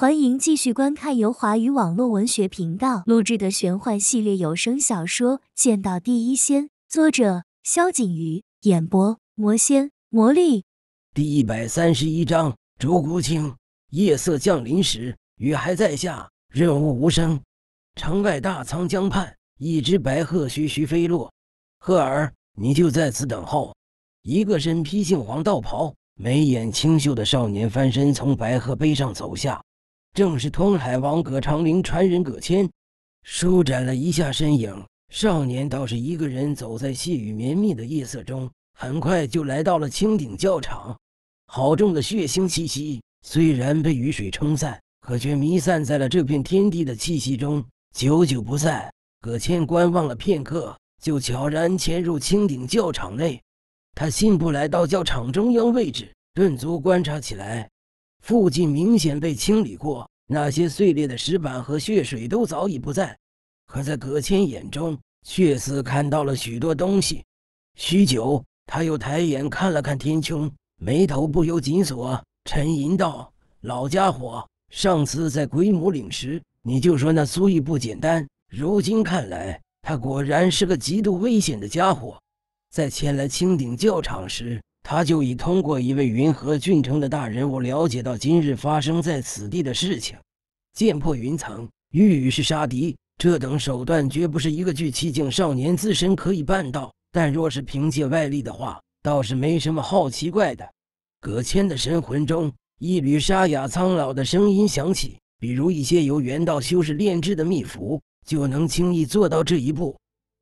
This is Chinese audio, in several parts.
欢迎继续观看由华语网络文学频道录制的玄幻系列有声小说《见到第一仙》，作者：萧景瑜，演播：魔仙魔力。第一百三十一章：竹谷清。夜色降临时，雨还在下，润物无声。城外大仓江畔，一只白鹤徐徐飞落。鹤儿，你就在此等候。一个身披杏黄道袍、眉眼清秀的少年翻身从白鹤背上走下。正是通海王葛长林传人葛谦，舒展了一下身影。少年倒是一个人走在细雨绵密的夜色中，很快就来到了青顶教场。好重的血腥气息，虽然被雨水冲散，可却弥散在了这片天地的气息中，久久不散。葛谦观望了片刻，就悄然潜入青顶教场内。他信步来到教场中央位置，顿足观察起来。附近明显被清理过，那些碎裂的石板和血水都早已不在。可在葛谦眼中，血丝看到了许多东西。许久，他又抬眼看了看天穹，眉头不由紧锁，沉吟道：“老家伙，上次在鬼母岭时，你就说那苏毅不简单。如今看来，他果然是个极度危险的家伙。在前来青鼎教场时。”他就已通过一位云和郡城的大人物了解到今日发生在此地的事情。剑破云层，欲宇是杀敌，这等手段绝不是一个聚气境少年自身可以办到。但若是凭借外力的话，倒是没什么好奇怪的。葛谦的神魂中，一缕沙哑苍老的声音响起：“比如一些由元道修士炼制的秘符，就能轻易做到这一步，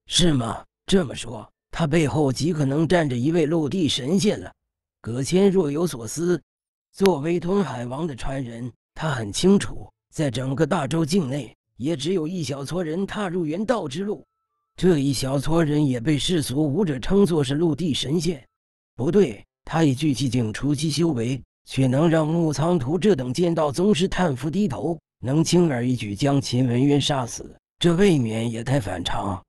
是吗？”这么说。他背后极可能站着一位陆地神仙了。葛谦若有所思。作为通海王的传人，他很清楚，在整个大周境内，也只有一小撮人踏入元道之路。这一小撮人也被世俗武者称作是陆地神仙。不对，他以聚气境初期修为，却能让木苍图这等剑道宗师叹服低头，能轻而易举将秦文渊杀死，这未免也太反常。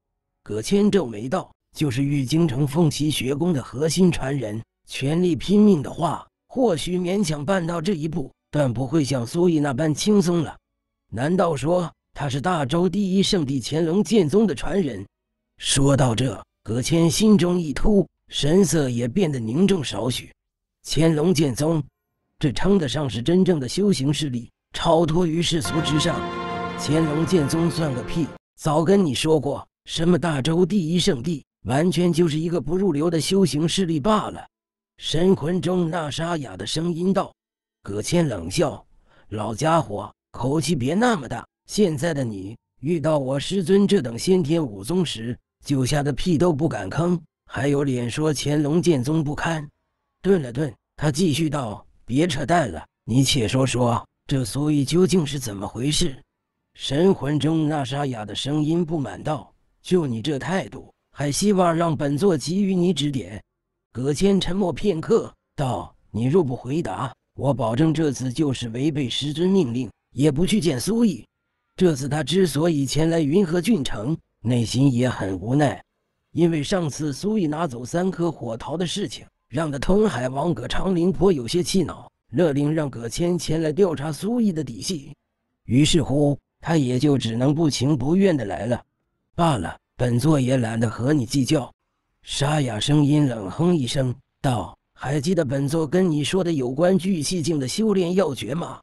葛谦皱眉道。就是玉京城凤栖学宫的核心传人，全力拼命的话，或许勉强办到这一步，但不会像苏毅那般轻松了。难道说他是大周第一圣地乾隆剑宗的传人？说到这，葛谦心中一突，神色也变得凝重少许。乾隆剑宗，这称得上是真正的修行势力，超脱于世俗之上。乾隆剑宗算个屁！早跟你说过，什么大周第一圣地？完全就是一个不入流的修行势力罢了。神魂中那沙哑的声音道：“葛谦冷笑，老家伙，口气别那么大。现在的你遇到我师尊这等先天武宗时，就吓得屁都不敢吭，还有脸说乾隆剑宗不堪？”顿了顿，他继续道：“别扯淡了，你且说说这所以究竟是怎么回事？”神魂中那沙哑的声音不满道：“就你这态度！”还希望让本座给予你指点。葛谦沉默片刻，道：“你若不回答，我保证这次就是违背师尊命令，也不去见苏毅。这次他之所以前来云和郡城，内心也很无奈，因为上次苏毅拿走三颗火桃的事情，让得通海王葛长林颇有些气恼，勒令让葛谦前来调查苏毅的底细。于是乎，他也就只能不情不愿的来了。罢了。”本座也懒得和你计较，沙哑声音冷哼一声道：“还记得本座跟你说的有关聚气境的修炼要诀吗？”“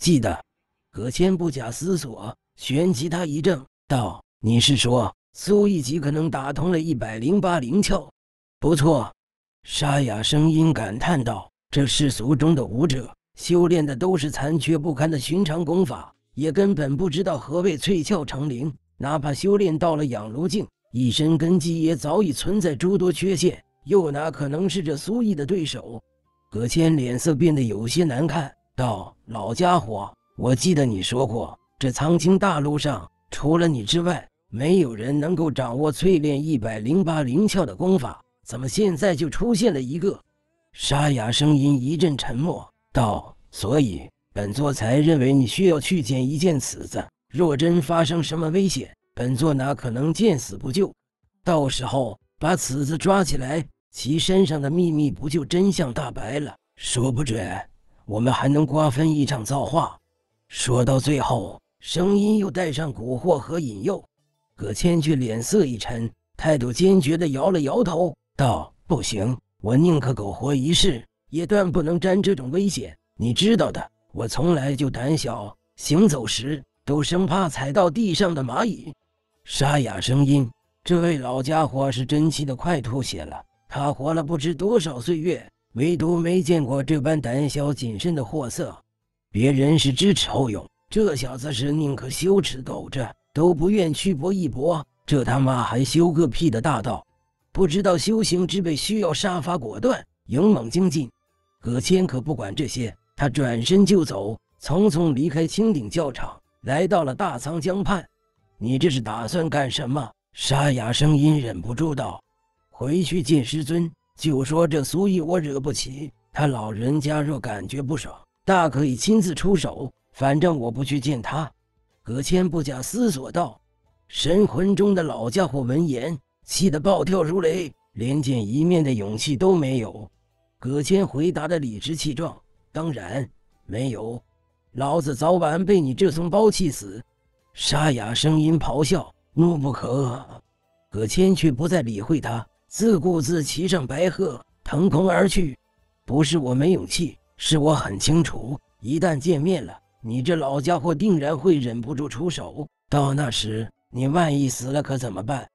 记得。”葛谦不假思索。旋即他一怔道：“你是说苏逸极可能打通了一百零八灵窍？”“不错。”沙哑声音感叹道：“这世俗中的武者修炼的都是残缺不堪的寻常功法，也根本不知道何谓淬窍成灵。”哪怕修炼到了养炉境，一身根基也早已存在诸多缺陷，又哪可能是这苏毅的对手？葛谦脸色变得有些难看，道：“老家伙，我记得你说过，这苍青大陆上除了你之外，没有人能够掌握淬炼一百零八灵窍的功法，怎么现在就出现了一个？”沙哑声音一阵沉默，道：“所以本座才认为你需要去捡一件尺子。”若真发生什么危险，本座哪可能见死不救？到时候把此子抓起来，其身上的秘密不就真相大白了？说不准我们还能瓜分一场造化。说到最后，声音又带上蛊惑和引诱。葛千却脸色一沉，态度坚决地摇了摇头，道：“不行，我宁可苟活一世，也断不能沾这种危险。你知道的，我从来就胆小，行走时……”都生怕踩到地上的蚂蚁。沙哑声音，这位老家伙是真气得快吐血了。他活了不知多少岁月，唯独没见过这般胆小谨慎的货色。别人是知耻后勇，这小子是宁可羞耻苟着，都不愿去搏一搏。这他妈还修个屁的大道！不知道修行之辈需要杀伐果断、勇猛精进。葛谦可不管这些，他转身就走，匆匆离开青顶教场。来到了大仓江畔，你这是打算干什么？沙哑声音忍不住道：“回去见师尊，就说这苏毅我惹不起。他老人家若感觉不爽，大可以亲自出手。反正我不去见他。”葛谦不假思索道。神魂中的老家伙闻言，气得暴跳如雷，连见一面的勇气都没有。葛谦回答的理直气壮：“当然没有。”老子早晚被你这怂包气死！沙哑声音咆哮，怒不可遏。葛谦却不再理会他，自顾自骑上白鹤，腾空而去。不是我没勇气，是我很清楚，一旦见面了，你这老家伙定然会忍不住出手。到那时，你万一死了可怎么办？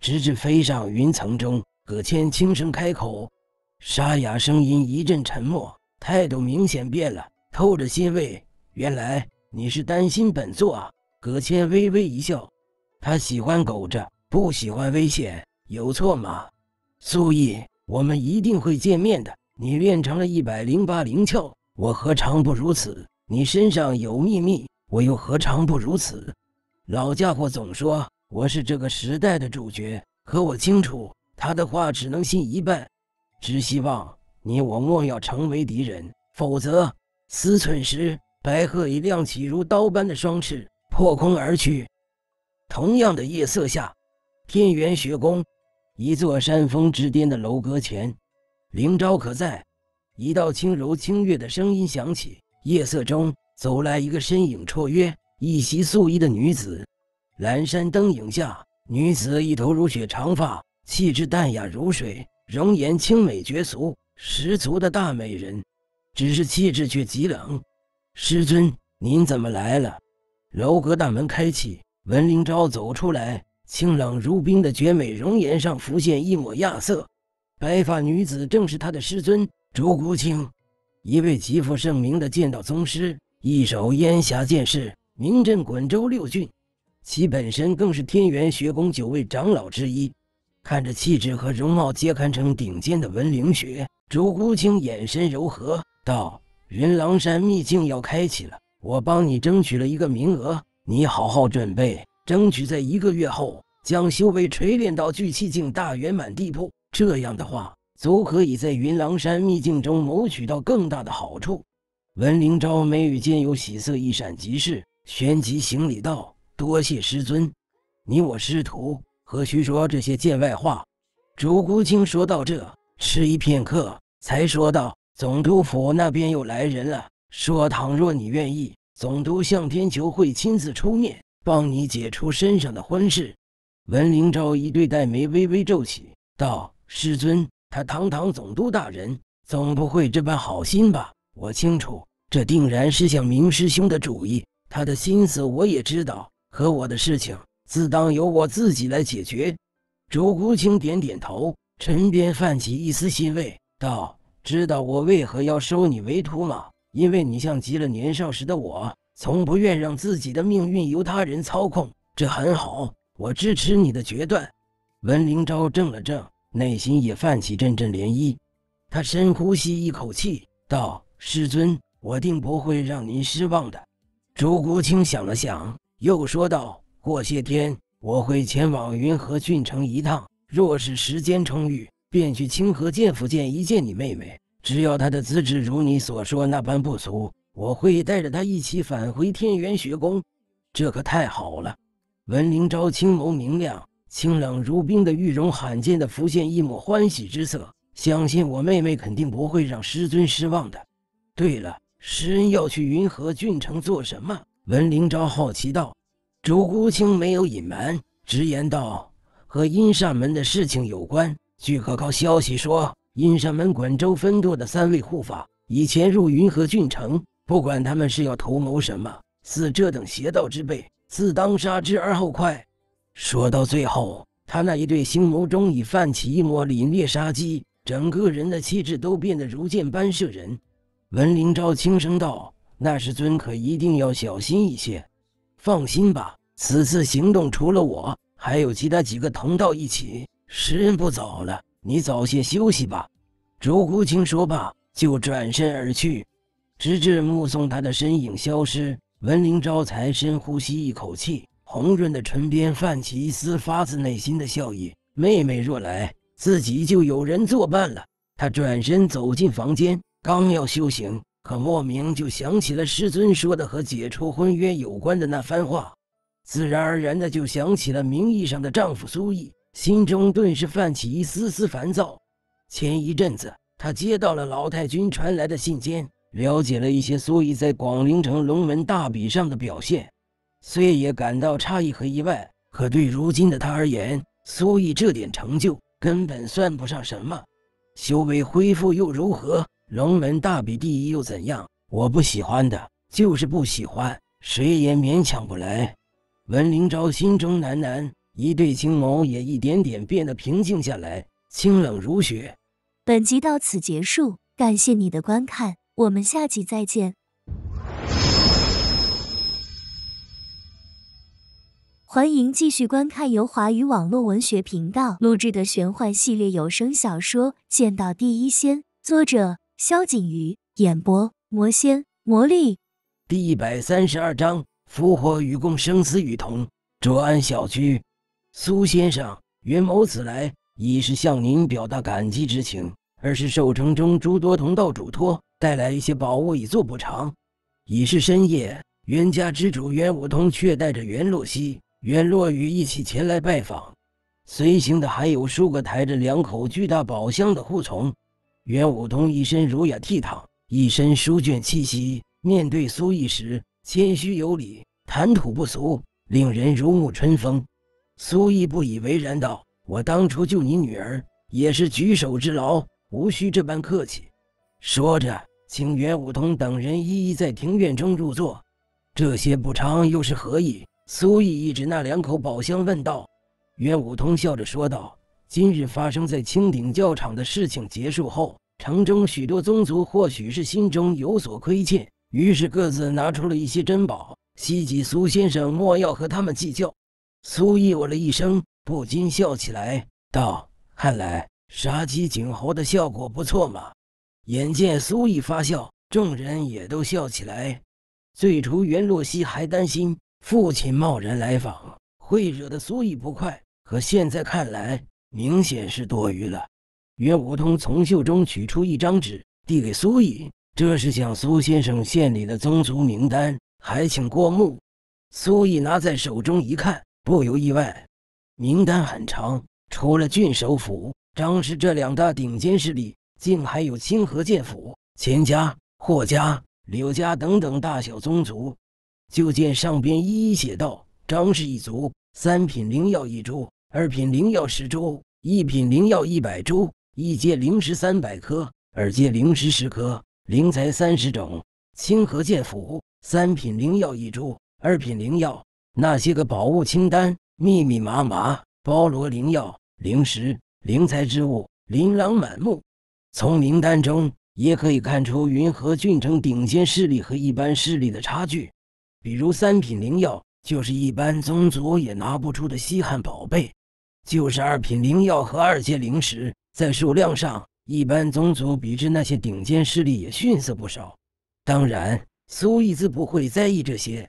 直至飞上云层中，葛谦轻声开口，沙哑声音一阵沉默，态度明显变了，透着欣慰。原来你是担心本座啊？葛谦微微一笑，他喜欢苟着，不喜欢危险，有错吗？素义，我们一定会见面的。你练成了一百零八灵窍，我何尝不如此？你身上有秘密，我又何尝不如此？老家伙总说我是这个时代的主角，可我清楚，他的话只能信一半。只希望你我莫要成为敌人，否则思忖时。白鹤已亮起如刀般的双翅，破空而去。同样的夜色下，天元学宫一座山峰之巅的楼阁前，灵昭可在。一道轻柔清越的声音响起，夜色中走来一个身影绰约、一袭素衣的女子。阑珊灯影下，女子一头如雪长发，气质淡雅如水，容颜清美绝俗，十足的大美人。只是气质却极冷。师尊，您怎么来了？楼阁大门开启，文灵昭走出来，清冷如冰的绝美容颜上浮现一抹亚色。白发女子正是他的师尊朱孤清，一位极负盛名的剑道宗师，一手烟霞剑士，名震滚州六郡，其本身更是天元学宫九位长老之一。看着气质和容貌皆堪称顶尖的文灵学，朱孤清眼神柔和道。云狼山秘境要开启了，我帮你争取了一个名额，你好好准备，争取在一个月后将修为锤炼到聚气境大圆满地步。这样的话，足可以在云狼山秘境中谋取到更大的好处。文灵昭眉宇间有喜色一闪即逝，旋即行礼道：“多谢师尊，你我师徒何须说这些见外话？”竹孤清说到这，迟疑片刻，才说道。总督府那边又来人了，说倘若你愿意，总督向天求会亲自出面帮你解除身上的婚事。文灵昭一对黛眉微微皱起，道：“师尊，他堂堂总督大人，总不会这般好心吧？我清楚，这定然是向明师兄的主意。他的心思我也知道，可我的事情自当由我自己来解决。”竹孤清点点头，唇边泛起一丝欣慰，道。知道我为何要收你为徒吗？因为你像极了年少时的我，从不愿让自己的命运由他人操控。这很好，我支持你的决断。文灵昭怔了怔，内心也泛起阵阵涟漪。他深呼吸一口气，道：“师尊，我定不会让您失望的。”朱国清想了想，又说道：“过些天我会前往云和郡城一趟，若是时间充裕。”便去清河剑府见一见你妹妹，只要她的资质如你所说那般不俗，我会带着她一起返回天元学宫。这可太好了！文灵昭清眸明亮，清冷如冰的玉容罕见的浮现一抹欢喜之色。相信我妹妹肯定不会让师尊失望的。对了，师恩要去云河郡城做什么？文灵昭好奇道。竹孤清没有隐瞒，直言道：“和阴煞门的事情有关。”据可靠消息说，阴山门滚州分舵的三位护法已潜入云和郡城。不管他们是要图谋什么，似这等邪道之辈，自当杀之而后快。说到最后，他那一对星眸中已泛起一抹凛冽杀机，整个人的气质都变得如箭般慑人。文灵昭轻声道：“那师尊可一定要小心一些。放心吧，此次行动除了我，还有其他几个同道一起。”时不早了，你早些休息吧。”朱姑青说罢，就转身而去，直至目送他的身影消失。文灵招财深呼吸一口气，红润的唇边泛起一丝发自内心的笑意。妹妹若来，自己就有人作伴了。她转身走进房间，刚要修行，可莫名就想起了师尊说的和解除婚约有关的那番话，自然而然的就想起了名义上的丈夫苏毅。心中顿时泛起一丝丝烦躁。前一阵子，他接到了老太君传来的信笺，了解了一些苏毅在广陵城龙门大比上的表现，虽也感到诧异和意外，可对如今的他而言，苏毅这点成就根本算不上什么。修为恢复又如何？龙门大比第一又怎样？我不喜欢的，就是不喜欢，谁也勉强不来。文灵昭心中喃喃。一对青眸也一点点变得平静下来，清冷如雪。本集到此结束，感谢你的观看，我们下集再见。欢迎继续观看由华语网络文学频道录制的玄幻系列有声小说《剑道第一仙》，作者：萧景瑜，演播：魔仙魔力。第一百三十二章：福祸与共，生死与同。卓安小区。苏先生，袁某此来，一是向您表达感激之情，二是受城中诸多同道嘱托，带来一些宝物以作补偿。已是深夜，袁家之主袁武通却带着袁洛溪、袁洛雨一起前来拜访，随行的还有数个抬着两口巨大宝箱的护从。袁武通一身儒雅倜傥，一身书卷气息，面对苏毅时谦虚有礼，谈吐不俗，令人如沐春风。苏毅不以为然道：“我当初救你女儿，也是举手之劳，无需这般客气。”说着，请袁武通等人一一在庭院中入座。这些补偿又是何意？苏毅一指那两口宝箱，问道。袁武通笑着说道：“今日发生在青顶教场的事情结束后，城中许多宗族或许是心中有所亏欠，于是各自拿出了一些珍宝。希冀苏先生莫要和他们计较。”苏毅哦了一声，不禁笑起来，道：“看来杀鸡儆猴的效果不错嘛。”眼见苏毅发笑，众人也都笑起来。最初袁洛西还担心父亲贸然来访会惹得苏毅不快，可现在看来，明显是多余了。袁无通从袖中取出一张纸，递给苏毅，这是向苏先生献礼的宗族名单，还请过目。”苏毅拿在手中一看。不由意外，名单很长。除了郡守府、张氏这两大顶尖势力，竟还有清河剑府、钱家、霍家、柳家等等大小宗族。就见上边一一写道：张氏一族，三品灵药一株，二品灵药十株，一品灵药一百株，一阶灵石三百颗，二阶灵石十颗，灵材三十种。清河剑府，三品灵药一株，二品灵药。那些个宝物清单密密麻麻，包罗灵药、灵石、灵材之物，琳琅满目。从名单中也可以看出云和郡城顶尖势力和一般势力的差距。比如三品灵药，就是一般宗族也拿不出的稀罕宝贝；就是二品灵药和二阶灵石，在数量上，一般宗族比之那些顶尖势力也逊色不少。当然，苏易之不会在意这些。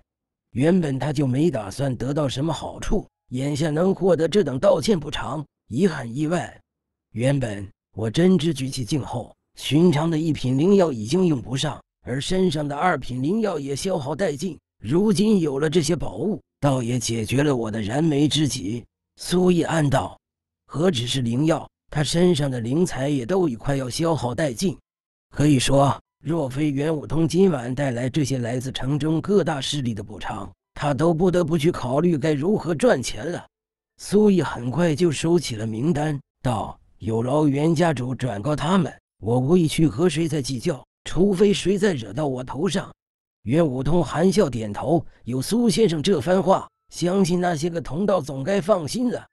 原本他就没打算得到什么好处，眼下能获得这等道歉补偿，遗很意外。原本我真知举起镜后，寻常的一品灵药已经用不上，而身上的二品灵药也消耗殆尽。如今有了这些宝物，倒也解决了我的燃眉之急。苏毅暗道：何止是灵药，他身上的灵材也都已快要消耗殆尽，可以说。若非袁武通今晚带来这些来自城中各大势力的补偿，他都不得不去考虑该如何赚钱了。苏毅很快就收起了名单，道：“有劳袁家主转告他们，我无意去和谁再计较，除非谁再惹到我头上。”袁武通含笑点头，有苏先生这番话，相信那些个同道总该放心了。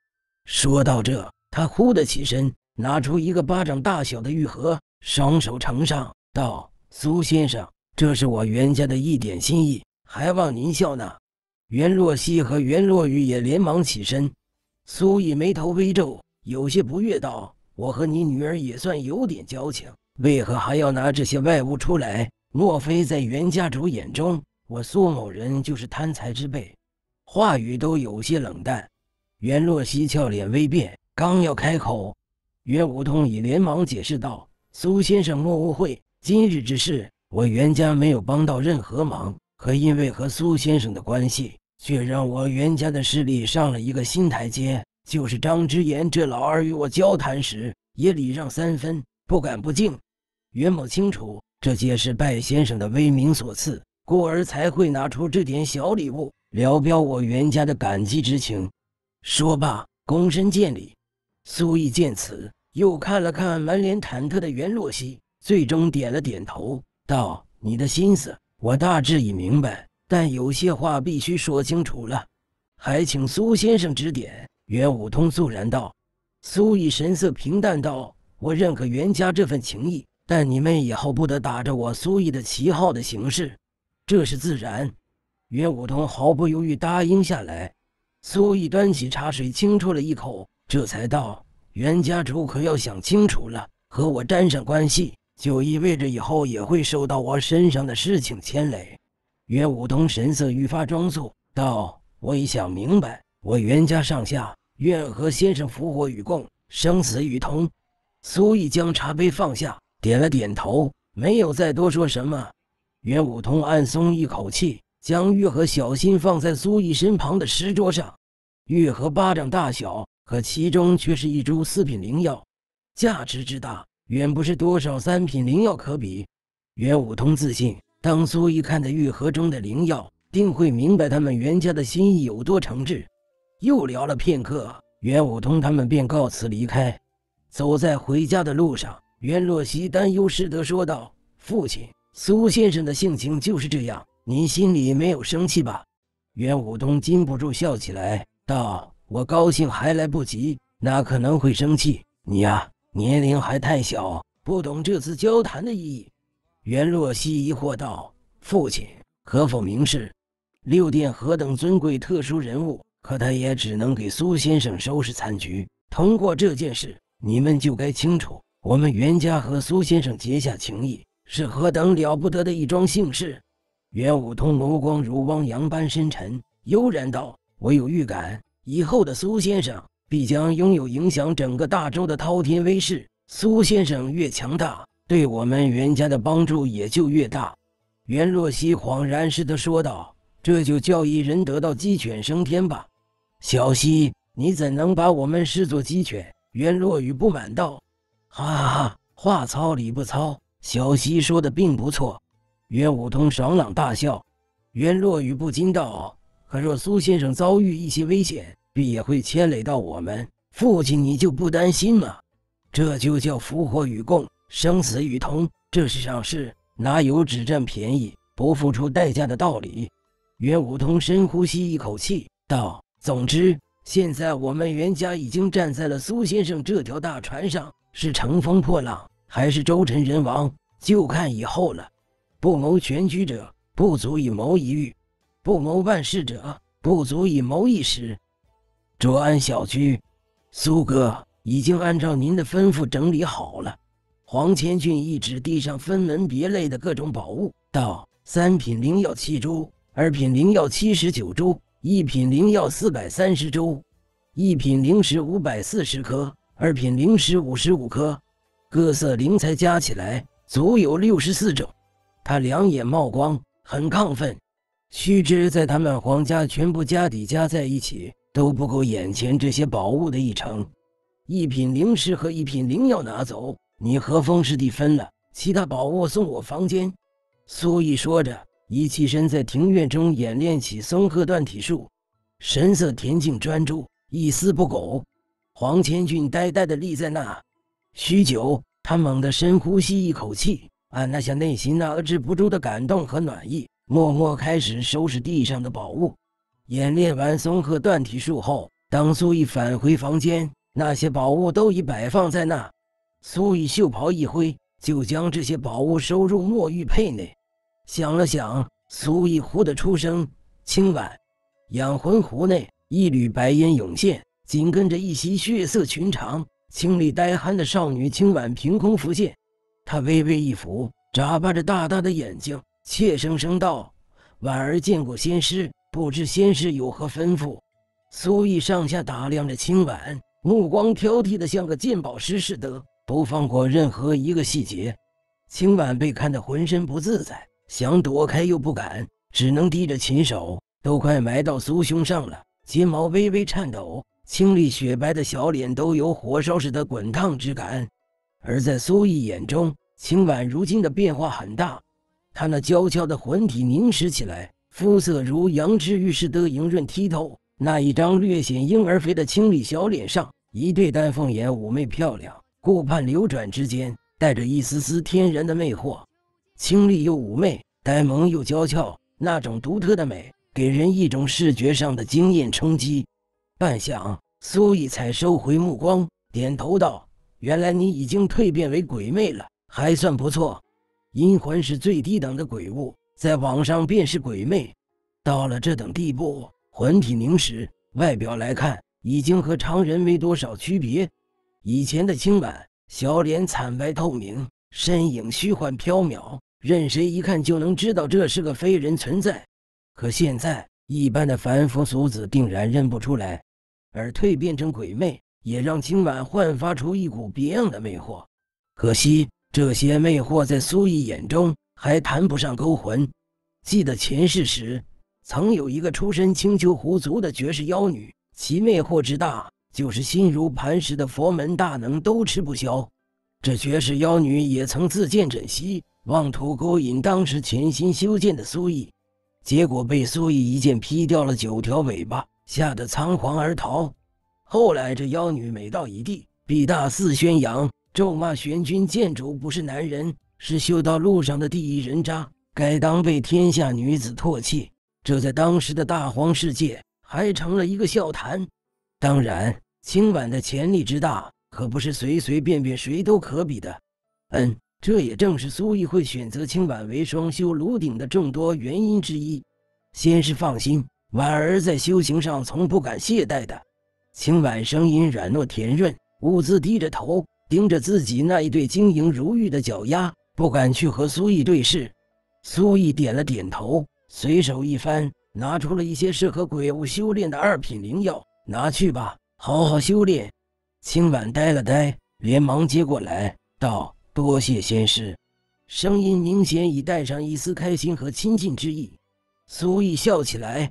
说到这，他忽地起身，拿出一个巴掌大小的玉盒，双手呈上，道：苏先生，这是我袁家的一点心意，还望您笑纳。袁若曦和袁若雨也连忙起身。苏毅眉头微皱，有些不悦道：“我和你女儿也算有点交情，为何还要拿这些外物出来？莫非在袁家主眼中，我苏某人就是贪财之辈。”话语都有些冷淡。袁若曦俏脸微变，刚要开口，袁无通已连忙解释道：“苏先生莫误会。”今日之事，我袁家没有帮到任何忙，可因为和苏先生的关系，却让我袁家的势力上了一个新台阶。就是张之言这老二与我交谈时，也礼让三分，不敢不敬。袁某清楚，这皆是拜先生的威名所赐，故而才会拿出这点小礼物，聊表我袁家的感激之情。说罢，躬身见礼。苏毅见此，又看了看满脸忐忑的袁若曦。最终点了点头，道：“你的心思我大致已明白，但有些话必须说清楚了，还请苏先生指点。”袁武通肃然道：“苏毅神色平淡道：‘我认可袁家这份情谊，但你们以后不得打着我苏毅的旗号的形式，这是自然。’”袁武通毫不犹豫答应下来。苏毅端起茶水轻啜了一口，这才道：“袁家主可要想清楚了，和我沾上关系。”就意味着以后也会受到我身上的事情牵累。袁武通神色愈发庄肃，道：“我已想明白，我袁家上下愿和先生福祸与共，生死与同。”苏毅将茶杯放下，点了点头，没有再多说什么。袁武通暗松一口气，将玉盒小心放在苏毅身旁的石桌上。玉盒巴掌大小，可其中却是一株四品灵药，价值之大。远不是多少三品灵药可比。袁武通自信，当苏一看到玉盒中的灵药，定会明白他们袁家的心意有多诚挚。又聊了片刻，袁武通他们便告辞离开。走在回家的路上，袁若曦担忧师德说道：“父亲，苏先生的性情就是这样，您心里没有生气吧？”袁武通禁不住笑起来道：“我高兴还来不及，哪可能会生气？你呀。”年龄还太小，不懂这次交谈的意义。袁若曦疑惑道：“父亲，可否明示？”六殿何等尊贵特殊人物，可他也只能给苏先生收拾残局。通过这件事，你们就该清楚，我们袁家和苏先生结下情谊，是何等了不得的一桩幸事。袁武通眸光如汪洋般深沉，悠然道：“我有预感，以后的苏先生。”必将拥有影响整个大洲的滔天威势。苏先生越强大，对我们袁家的帮助也就越大。袁若曦恍然似的说道：“这就叫一人得到鸡犬升天吧。”小溪，你怎能把我们视作鸡犬？”袁若雨不满道。“哈哈哈，话糙理不糙。”小溪说的并不错。袁武通爽朗大笑。袁若雨不禁道：“可若苏先生遭遇一些危险？”必也会牵累到我们。父亲，你就不担心吗？这就叫福祸与共，生死与同。这世上是哪有只占便宜不付出代价的道理？袁武通深呼吸一口气，道：“总之，现在我们袁家已经站在了苏先生这条大船上，是乘风破浪，还是周沉人亡，就看以后了。不谋全局者，不足以谋一域；不谋万事者，不足以谋一时。”卓安小区，苏哥已经按照您的吩咐整理好了。黄千俊一指地上分门别类的各种宝物，道：“三品灵药七株，二品灵药七十九株，一品灵药四百三十株，一品灵石五百四十颗，二品灵石五十五颗，各色灵材加起来足有六十四种。”他两眼冒光，很亢奋。须知，在他们黄家全部家底加在一起。都不够眼前这些宝物的一成，一品灵石和一品灵药拿走，你和风师弟分了，其他宝物送我房间。苏毅说着，一起身在庭院中演练起松鹤断体术，神色恬静专注，一丝不苟。黄千钧呆呆地立在那，许久，他猛地深呼吸一口气，按捺下内心那遏制不住的感动和暖意，默默开始收拾地上的宝物。演练完松鹤断体术后，当苏艺返回房间，那些宝物都已摆放在那。苏艺袖袍一挥，就将这些宝物收入墨玉佩内。想了想，苏艺忽的出声：“清婉，养魂壶内一缕白烟涌现，紧跟着一袭血色裙长、清丽呆憨的少女清婉凭空浮现。她微微一福，眨巴着大大的眼睛，怯生生道：‘婉儿见过仙师。’”不知先师有何吩咐？苏毅上下打量着青婉，目光挑剔的像个鉴宝师似的，不放过任何一个细节。青婉被看得浑身不自在，想躲开又不敢，只能低着琴手，都快埋到苏胸上了，睫毛微微颤抖，清丽雪白的小脸都有火烧似的滚烫之感。而在苏毅眼中，青婉如今的变化很大，她那娇俏的魂体凝实起来。肤色如羊脂玉似的莹润剔透，那一张略显婴儿肥的清丽小脸上，一对丹凤眼妩媚漂亮，顾盼流转之间带着一丝丝天然的魅惑，清丽又妩媚，呆萌又娇俏，那种独特的美给人一种视觉上的惊艳冲击。半晌，苏以才收回目光，点头道：“原来你已经蜕变为鬼魅了，还算不错。阴魂是最低等的鬼物。”在网上便是鬼魅，到了这等地步，魂体凝实，外表来看已经和常人没多少区别。以前的清婉，小脸惨白透明，身影虚幻飘渺，任谁一看就能知道这是个非人存在。可现在，一般的凡夫俗子定然认不出来。而蜕变成鬼魅，也让清婉焕发出一股别样的魅惑。可惜，这些魅惑在苏艺眼中。还谈不上勾魂。记得前世时，曾有一个出身青丘狐族的绝世妖女，其魅惑之大，就是心如磐石的佛门大能都吃不消。这绝世妖女也曾自荐枕席，妄图勾引当时潜心修建的苏毅，结果被苏毅一剑劈掉了九条尾巴，吓得仓皇而逃。后来这妖女每到一地，必大肆宣扬，咒骂玄君剑主不是男人。是修道路上的第一人渣，该当被天下女子唾弃。这在当时的大荒世界还成了一个笑谈。当然，清婉的潜力之大，可不是随随便便谁都可比的。嗯，这也正是苏玉会选择清婉为双修炉鼎的众多原因之一。先是放心，婉儿在修行上从不敢懈怠的。清婉声音软糯甜润，兀自低着头，盯着自己那一对晶莹如玉的脚丫。不敢去和苏毅对视，苏毅点了点头，随手一翻，拿出了一些适合鬼物修炼的二品灵药，拿去吧，好好修炼。青婉呆了呆，连忙接过来，道：“多谢仙师。”声音明显已带上一丝开心和亲近之意。苏毅笑起来，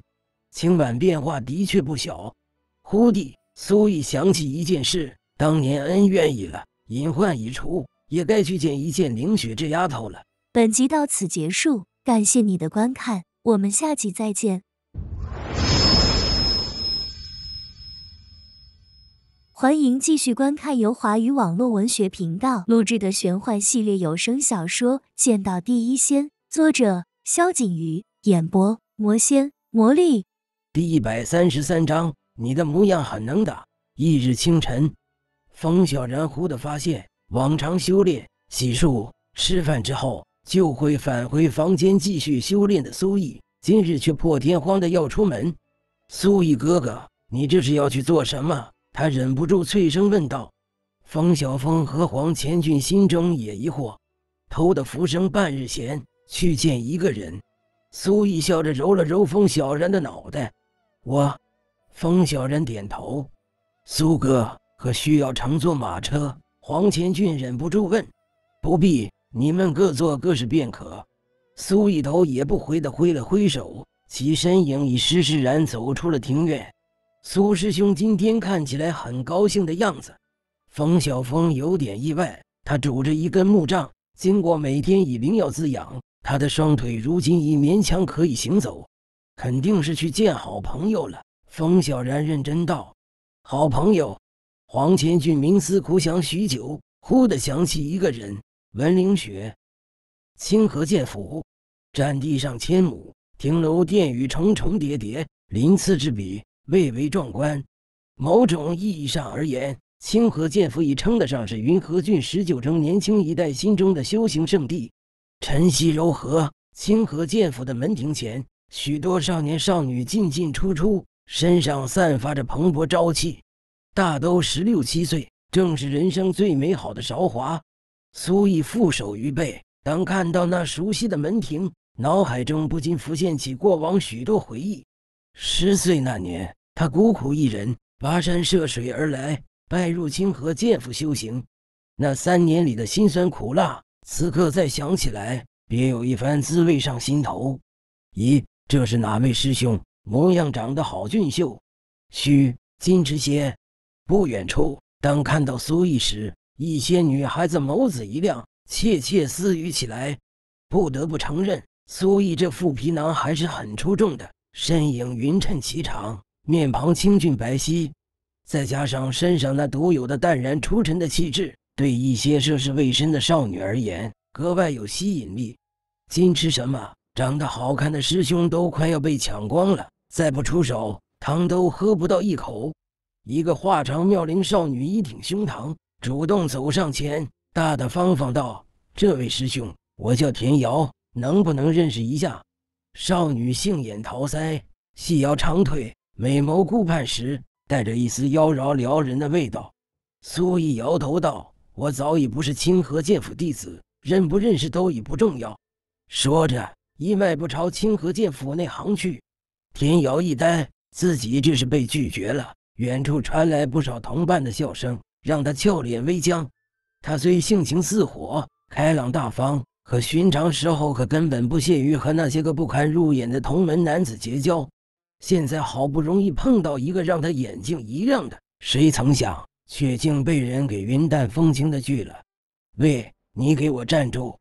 青婉变化的确不小。忽地，苏毅想起一件事：当年恩怨已了，隐患已除。也该去见一见凌雪这丫头了。本集到此结束，感谢你的观看，我们下集再见。欢迎继续观看由华语网络文学频道录制的玄幻系列有声小说《见到第一仙》，作者：萧景瑜，演播：魔仙魔力。第一百三十三章：你的模样很能打。翌日清晨，风小然忽地发现。往常修炼、洗漱、吃饭之后，就会返回房间继续修炼的苏毅，今日却破天荒的要出门。苏毅哥哥，你这是要去做什么？他忍不住脆声问道。方晓峰和黄千俊心中也疑惑。偷得浮生半日闲，去见一个人。苏毅笑着揉了揉风小然的脑袋。我。风小然点头。苏哥，可需要乘坐马车？黄千俊忍不住问：“不必，你们各做各事便可。”苏一头也不回的挥了挥手，其身影已施施然走出了庭院。苏师兄今天看起来很高兴的样子，冯小峰有点意外。他拄着一根木杖，经过每天以灵药滋养，他的双腿如今已勉强可以行走。肯定是去见好朋友了。冯小然认真道：“好朋友。”黄千俊冥思苦想许久，忽地想起一个人——文凌雪。清河剑府，占地上千亩，亭楼殿宇重重叠叠，鳞次栉比，蔚为壮观。某种意义上而言，清河剑府已称得上是云和郡十九城年轻一代心中的修行圣地。晨曦柔和，清河剑府的门庭前，许多少年少女进进出出，身上散发着蓬勃朝气。大都十六七岁，正是人生最美好的韶华。苏毅负手于背，当看到那熟悉的门庭，脑海中不禁浮现起过往许多回忆。十岁那年，他孤苦一人，跋山涉水而来，拜入清河剑府修行。那三年里的辛酸苦辣，此刻再想起来，别有一番滋味上心头。咦，这是哪位师兄？模样长得好俊秀。嘘，矜持些。不远处，当看到苏毅时，一些女孩子眸子一亮，窃窃私语起来。不得不承认，苏毅这副皮囊还是很出众的，身影匀称颀长，面庞清俊白皙，再加上身上那独有的淡然出尘的气质，对一些涉世未深的少女而言，格外有吸引力。矜持什么？长得好看的师兄都快要被抢光了，再不出手，汤都喝不到一口。一个化成妙龄少女，衣挺胸膛，主动走上前，大大方方道：“这位师兄，我叫田瑶，能不能认识一下？”少女杏眼桃腮，细腰长腿，美眸顾盼时，带着一丝妖娆撩人的味道。苏毅摇头道：“我早已不是清河剑府弟子，认不认识都已不重要。”说着，一迈步朝清河剑府内行去。田瑶一呆，自己这是被拒绝了。远处传来不少同伴的笑声，让他俏脸微僵。他虽性情似火，开朗大方，可寻常时候可根本不屑于和那些个不堪入眼的同门男子结交。现在好不容易碰到一个让他眼睛一亮的，谁曾想却竟被人给云淡风轻的拒了。喂，你给我站住！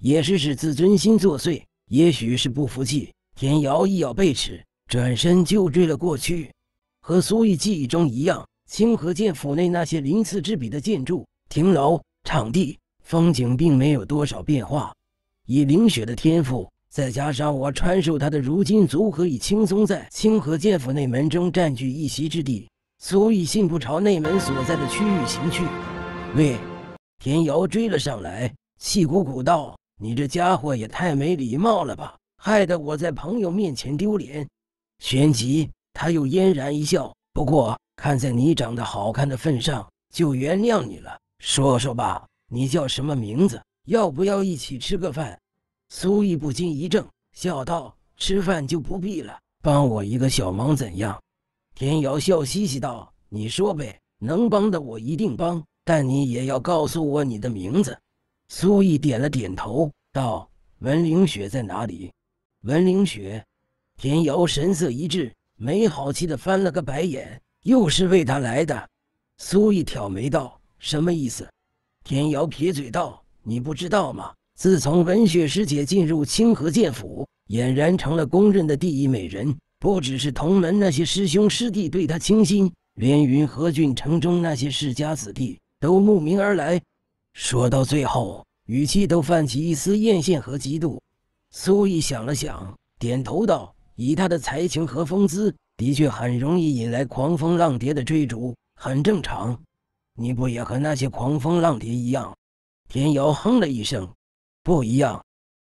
也是是自尊心作祟，也许是不服气。田瑶一咬贝齿，转身就追了过去。和苏御记忆中一样，清河剑府内那些鳞次栉比的建筑、亭楼、场地、风景并没有多少变化。以凌雪的天赋，再加上我传授他的，如今足可以轻松在清河剑府内门中占据一席之地。苏御信步朝内门所在的区域行去。喂，田瑶追了上来，气鼓鼓道：“你这家伙也太没礼貌了吧，害得我在朋友面前丢脸。”旋即。他又嫣然一笑，不过看在你长得好看的份上，就原谅你了。说说吧，你叫什么名字？要不要一起吃个饭？苏毅不禁一怔，笑道：“吃饭就不必了，帮我一个小忙怎样？”田瑶笑嘻嘻道：“你说呗，能帮的我一定帮，但你也要告诉我你的名字。”苏毅点了点头，道：“文凌雪在哪里？”文凌雪？田瑶神色一滞。没好气的翻了个白眼，又是为他来的。苏毅挑眉道：“什么意思？”天瑶撇嘴道：“你不知道吗？自从文雪师姐进入清河剑府，俨然成了公认的第一美人。不只是同门那些师兄师弟对她倾心，连云和郡城中那些世家子弟都慕名而来。”说到最后，语气都泛起一丝艳羡和嫉妒。苏毅想了想，点头道。以他的才情和风姿，的确很容易引来狂风浪蝶的追逐，很正常。你不也和那些狂风浪蝶一样？田瑶哼了一声，不一样。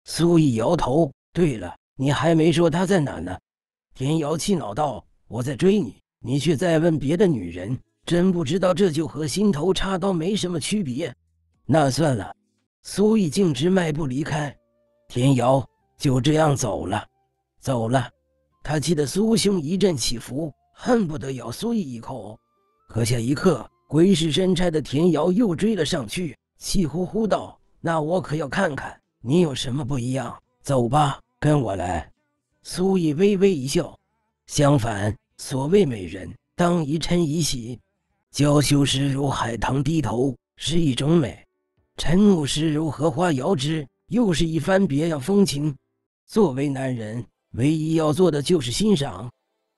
苏毅摇头。对了，你还没说他在哪呢？田瑶气恼道：“我在追你，你却在问别的女人，真不知道这就和心头插刀没什么区别。”那算了。苏毅径直迈步离开。田瑶就这样走了。走了，他气得苏兄一阵起伏，恨不得咬苏毅一口。可下一刻，鬼使神差的田瑶又追了上去，气呼呼道：“那我可要看看你有什么不一样。走吧，跟我来。”苏毅微微一笑。相反，所谓美人，当一嗔一喜，娇羞时如海棠低头是一种美，嗔怒时如荷花摇枝又是一番别样风情。作为男人，唯一要做的就是欣赏。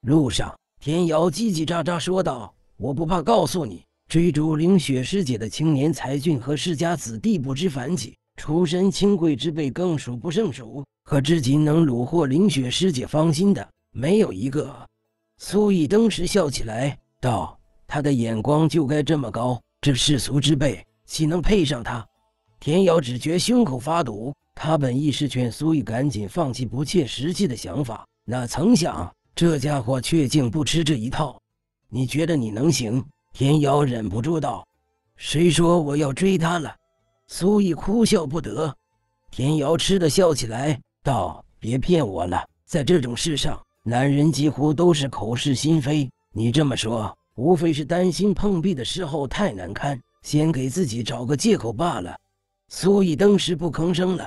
路上，田瑶叽叽喳喳说道：“我不怕告诉你，追逐凌雪师姐的青年才俊和世家子弟不知凡几，出身清贵之辈更数不胜数。可至今能虏获凌雪师姐芳心的，没有一个。”苏毅登时笑起来道：“他的眼光就该这么高，这世俗之辈岂能配上他？”田瑶只觉胸口发堵。他本意是劝苏毅赶紧放弃不切实际的想法，哪曾想这家伙却竟不吃这一套。你觉得你能行？田瑶忍不住道：“谁说我要追他了？”苏毅哭笑不得。田瑶吃得笑起来，道：“别骗我了，在这种事上，男人几乎都是口是心非。你这么说，无非是担心碰壁的时候太难堪，先给自己找个借口罢了。”苏毅登时不吭声了。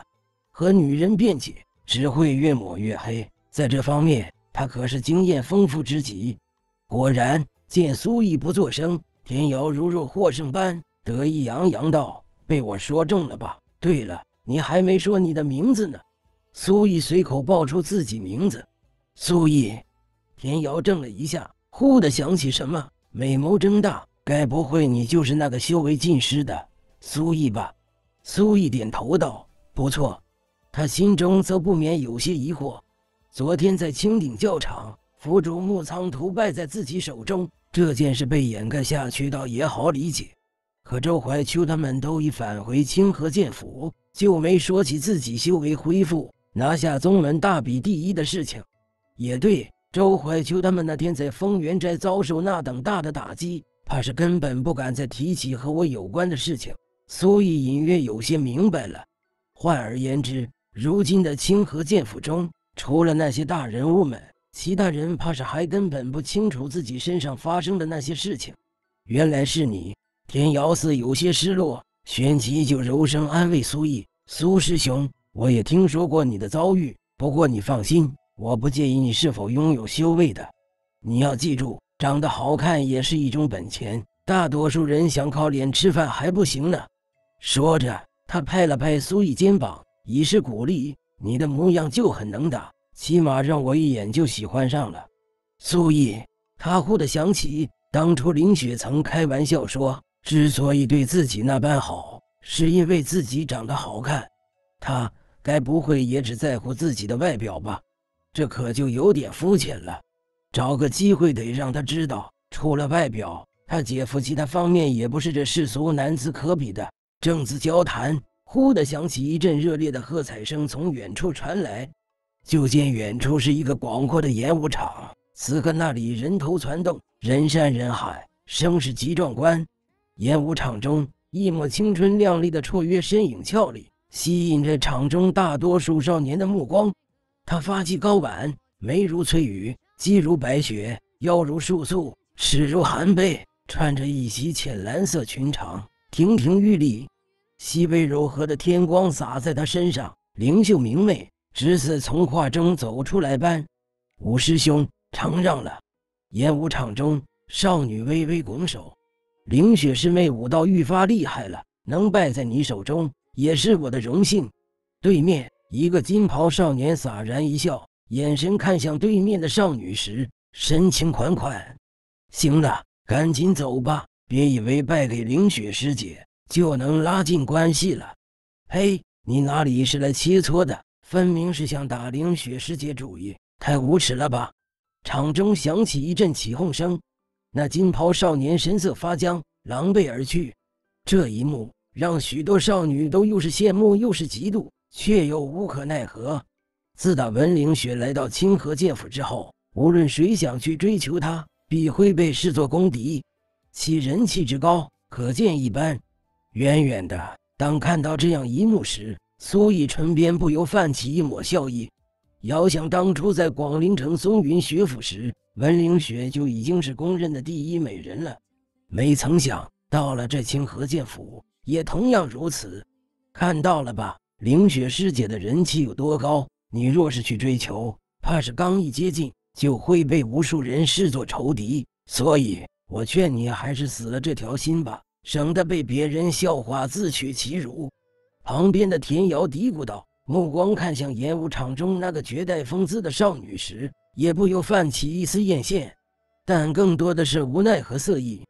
和女人辩解只会越抹越黑，在这方面他可是经验丰富之极。果然见苏毅不作声，田瑶如若获胜般得意洋洋道：“被我说中了吧？对了，你还没说你的名字呢。”苏毅随口报出自己名字：“苏毅。”田瑶怔了一下，忽地想起什么，美眸睁大：“该不会你就是那个修为尽失的苏毅吧？”苏毅点头道：“不错。”他心中则不免有些疑惑：昨天在青顶教场，府主木苍图败在自己手中，这件事被掩盖下去倒也好理解。可周怀秋他们都已返回清河剑府，就没说起自己修为恢复、拿下宗门大比第一的事情。也对，周怀秋他们那天在丰源斋遭受那等大的打击，怕是根本不敢再提起和我有关的事情。所以隐约有些明白了。换而言之，如今的清河剑府中，除了那些大人物们，其他人怕是还根本不清楚自己身上发生的那些事情。原来是你，天瑶似有些失落，旋即就柔声安慰苏毅：“苏师兄，我也听说过你的遭遇。不过你放心，我不介意你是否拥有修为的。你要记住，长得好看也是一种本钱。大多数人想靠脸吃饭还不行呢。”说着，他拍了拍苏毅肩膀。以示鼓励，你的模样就很能打，起码让我一眼就喜欢上了。苏毅，他忽地想起，当初林雪曾开玩笑说，之所以对自己那般好，是因为自己长得好看。他该不会也只在乎自己的外表吧？这可就有点肤浅了。找个机会得让他知道，除了外表，他姐夫其他方面也不是这世俗男子可比的。正自交谈。忽地响起一阵热烈的喝彩声，从远处传来。就见远处是一个广阔的演武场，此刻那里人头攒动，人山人海，声势极壮观。演武场中，一抹青春靓丽的绰约身影俏丽，吸引着场中大多数少年的目光。她发髻高挽，眉如翠羽，肌如白雪，腰如束素，齿如寒贝，穿着一袭浅蓝色裙长，亭亭玉立。西北柔和的天光洒在他身上，灵秀明媚，只似从画中走出来般。五师兄，承让了。演武场中，少女微微拱手。凌雪师妹，武道愈发厉害了，能败在你手中，也是我的荣幸。对面一个金袍少年洒然一笑，眼神看向对面的少女时，神情款款。行了，赶紧走吧，别以为败给凌雪师姐。就能拉近关系了。嘿，你哪里是来切磋的，分明是想打凌雪师姐主意，太无耻了吧！场中响起一阵起哄声，那金袍少年神色发僵，狼狈而去。这一幕让许多少女都又是羡慕又是嫉妒，却又无可奈何。自打文凌雪来到清河剑府之后，无论谁想去追求她，必会被视作公敌，其人气之高，可见一斑。远远的，当看到这样一幕时，苏以唇边不由泛起一抹笑意。遥想当初在广陵城松云学府时，文灵雪就已经是公认的第一美人了。没曾想到了这清河剑府，也同样如此。看到了吧，凌雪师姐的人气有多高？你若是去追求，怕是刚一接近，就会被无数人视作仇敌。所以我劝你，还是死了这条心吧。省得被别人笑话，自取其辱。旁边的田瑶嘀咕道，目光看向演武场中那个绝代风姿的少女时，也不由泛起一丝艳羡，但更多的是无奈和色意。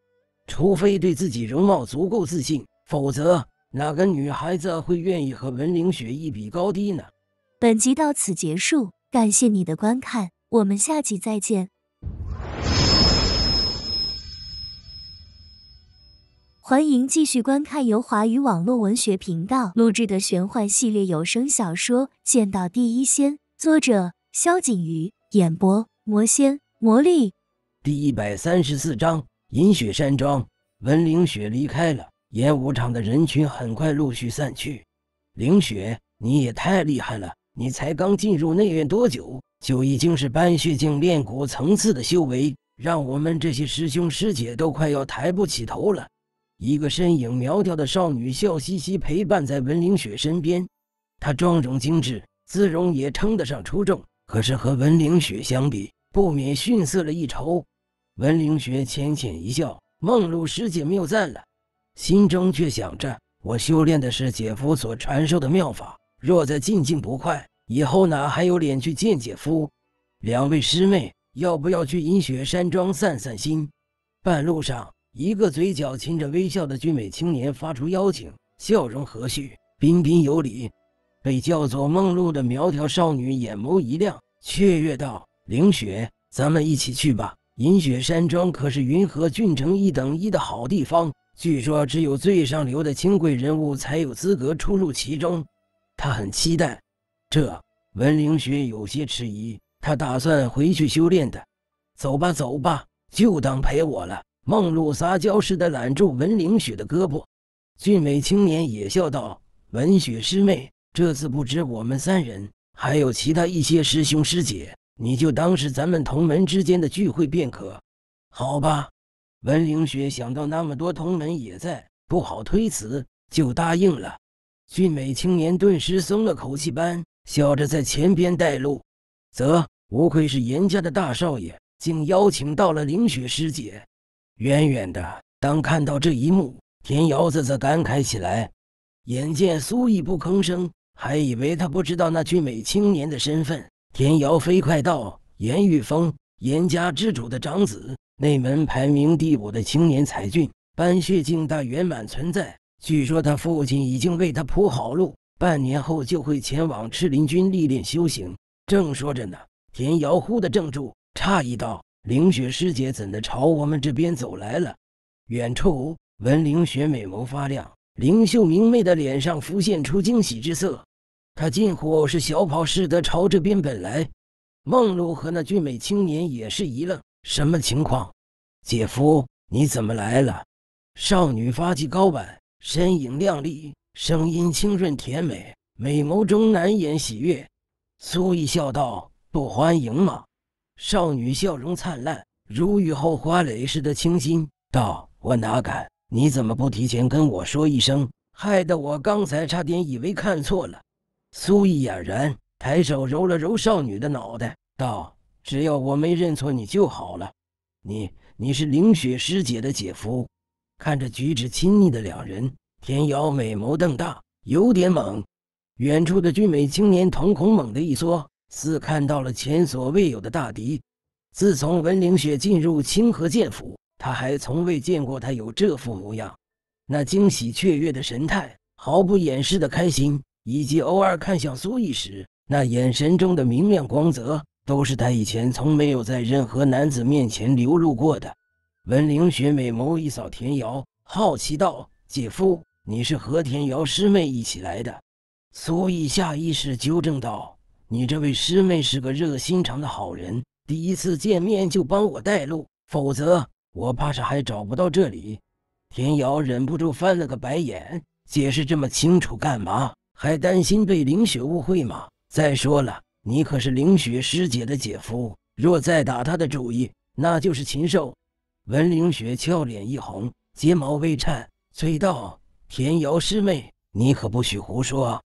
除非对自己容貌足够自信，否则哪个女孩子会愿意和文凌雪一比高低呢？本集到此结束，感谢你的观看，我们下集再见。欢迎继续观看由华语网络文学频道录制的玄幻系列有声小说《见到第一仙》，作者：萧景瑜，演播：魔仙魔力。第一百三十四章：银雪山庄。文凌雪离开了演武场的人群，很快陆续散去。凌雪，你也太厉害了！你才刚进入内院多久，就已经是班血境练骨层次的修为，让我们这些师兄师姐都快要抬不起头了。一个身影苗条的少女笑嘻嘻陪伴在文凌雪身边，她妆容精致，姿容也称得上出众，可是和文凌雪相比，不免逊色了一筹。文凌雪浅浅一笑：“梦露师姐谬赞了。”心中却想着：“我修炼的是姐夫所传授的妙法，若再进境不快，以后哪还有脸去见姐夫？”两位师妹，要不要去银雪山庄散散心？半路上。一个嘴角噙着微笑的俊美青年发出邀请，笑容和煦，彬彬有礼。被叫做梦露的苗条少女眼眸一亮，雀跃道：“凌雪，咱们一起去吧！银雪山庄可是云河郡城一等一的好地方，据说只有最上流的清贵人物才有资格出入其中。”她很期待。这文凌雪有些迟疑，他打算回去修炼的。走吧，走吧，就当陪我了。梦露撒娇似的揽住文凌雪的胳膊，俊美青年也笑道：“文雪师妹，这次不止我们三人，还有其他一些师兄师姐，你就当是咱们同门之间的聚会便可，好吧？”文凌雪想到那么多同门也在，不好推辞，就答应了。俊美青年顿时松了口气般笑着在前边带路，则无愧是严家的大少爷，竟邀请到了凌雪师姐。远远的，当看到这一幕，田瑶啧啧感慨起来。眼见苏毅不吭声，还以为他不知道那俊美青年的身份。田瑶飞快道：“严玉峰，严家之主的长子，内门排名第五的青年才俊，班血境大圆满存在。据说他父亲已经为他铺好路，半年后就会前往赤林军历练修行。”正说着呢，田瑶忽地怔住，诧异道。凌雪师姐怎的朝我们这边走来了？远处，闻凌雪美眸发亮，灵秀明媚的脸上浮现出惊喜之色。她近乎是小跑似的朝这边奔来。梦露和那俊美青年也是一愣：“什么情况？姐夫，你怎么来了？”少女发髻高挽，身影靓丽，声音清润甜美，美眸中难掩喜悦。苏毅笑道：“不欢迎吗？”少女笑容灿烂，如雨后花蕾似的清新，道：“我哪敢？你怎么不提前跟我说一声？害得我刚才差点以为看错了。”苏毅哑然，抬手揉了揉少女的脑袋，道：“只要我没认错你就好了。”你，你是凌雪师姐的姐夫？看着举止亲昵的两人，田瑶美眸瞪大，有点懵。远处的俊美青年瞳孔猛地一缩。似看到了前所未有的大敌。自从文灵雪进入清河剑府，他还从未见过他有这副模样。那惊喜雀跃的神态，毫不掩饰的开心，以及偶尔看向苏毅时那眼神中的明亮光泽，都是他以前从没有在任何男子面前流露过的。文凌雪美眸一扫田瑶，好奇道：“姐夫，你是和田瑶师妹一起来的？”苏毅下意识纠正道。你这位师妹是个热心肠的好人，第一次见面就帮我带路，否则我怕是还找不到这里。田瑶忍不住翻了个白眼，解释这么清楚干嘛？还担心被凌雪误会吗？再说了，你可是凌雪师姐的姐夫，若再打她的主意，那就是禽兽。文凌雪俏脸一红，睫毛微颤，催道：“田瑶师妹，你可不许胡说。”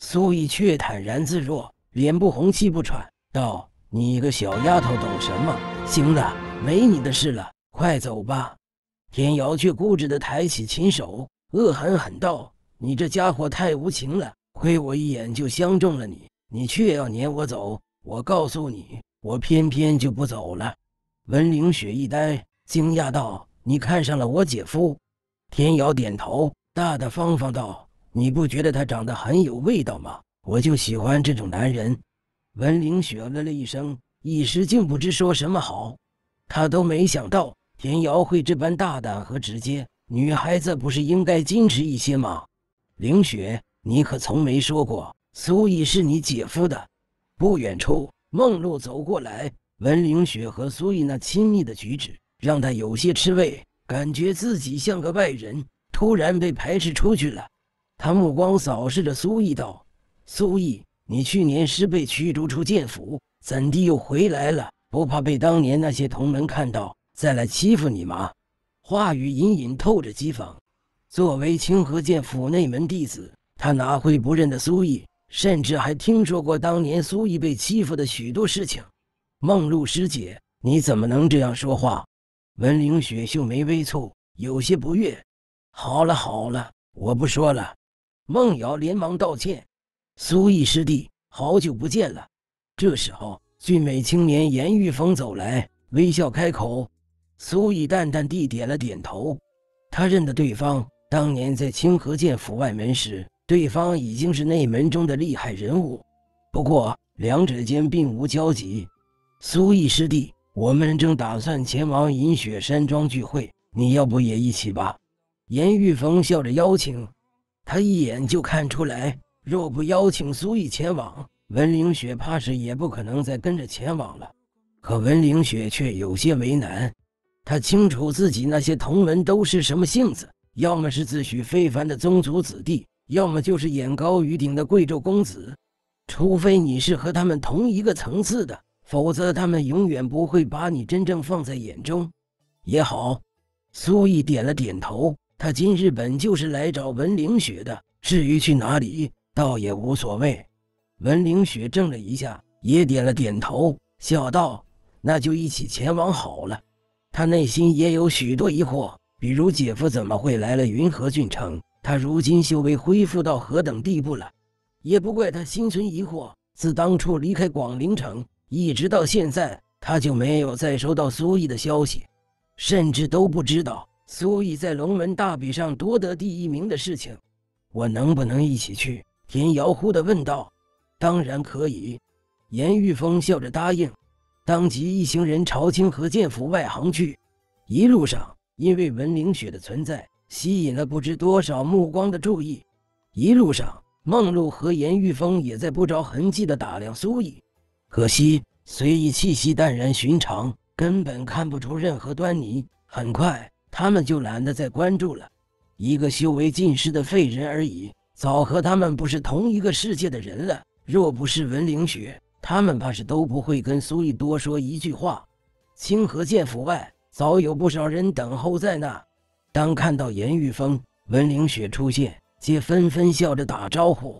苏逸却坦然自若。脸不红气不喘，道：“你个小丫头懂什么？行了，没你的事了，快走吧。”天瑶却固执的抬起琴手，恶狠狠道：“你这家伙太无情了，亏我一眼就相中了你，你却要撵我走。我告诉你，我偏偏就不走了。”文凌雪一呆，惊讶道：“你看上了我姐夫？”天瑶点头，大大方方道：“你不觉得他长得很有味道吗？”我就喜欢这种男人，文玲雪了了一声，一时竟不知说什么好。她都没想到田瑶会这般大胆和直接。女孩子不是应该矜持一些吗？凌雪，你可从没说过苏毅是你姐夫的。不远处，梦露走过来，文玲雪和苏毅那亲密的举止让她有些吃味，感觉自己像个外人，突然被排斥出去了。她目光扫视着苏毅道。苏毅，你去年是被驱逐出剑府，怎地又回来了？不怕被当年那些同门看到，再来欺负你吗？话语隐隐透着讥讽。作为清河剑府内门弟子，他哪会不认得苏毅？甚至还听说过当年苏毅被欺负的许多事情。梦露师姐，你怎么能这样说话？文凌雪秀眉微蹙，有些不悦。好了好了，我不说了。梦瑶连忙道歉。苏毅师弟，好久不见了。这时候，俊美青年严玉峰走来，微笑开口。苏毅淡淡地点了点头，他认得对方，当年在清河剑府外门时，对方已经是内门中的厉害人物。不过，两者间并无交集。苏毅师弟，我们正打算前往银雪山庄聚会，你要不也一起吧？严玉峰笑着邀请，他一眼就看出来。若不邀请苏毅前往，文凌雪怕是也不可能再跟着前往了。可文凌雪却有些为难，她清楚自己那些同门都是什么性子，要么是自诩非凡的宗族子弟，要么就是眼高于顶的贵胄公子。除非你是和他们同一个层次的，否则他们永远不会把你真正放在眼中。也好，苏毅点了点头，他今日本就是来找文凌雪的，至于去哪里。倒也无所谓，文灵雪怔了一下，也点了点头，笑道：“那就一起前往好了。”他内心也有许多疑惑，比如姐夫怎么会来了云和郡城？他如今修为恢复到何等地步了？也不怪他心存疑惑，自当初离开广陵城，一直到现在，他就没有再收到苏毅的消息，甚至都不知道苏毅在龙门大比上夺得第一名的事情。我能不能一起去？田瑶忽的问道：“当然可以。”严玉峰笑着答应，当即一行人朝清河剑府外行去。一路上，因为文灵雪的存在，吸引了不知多少目光的注意。一路上，梦露和严玉峰也在不着痕迹的打量苏毅，可惜，随意气息淡然寻常，根本看不出任何端倪。很快，他们就懒得再关注了，一个修为尽失的废人而已。早和他们不是同一个世界的人了。若不是文灵雪，他们怕是都不会跟苏毅多说一句话。清河剑府外，早有不少人等候在那。当看到颜玉峰、文灵雪出现，皆纷纷笑着打招呼。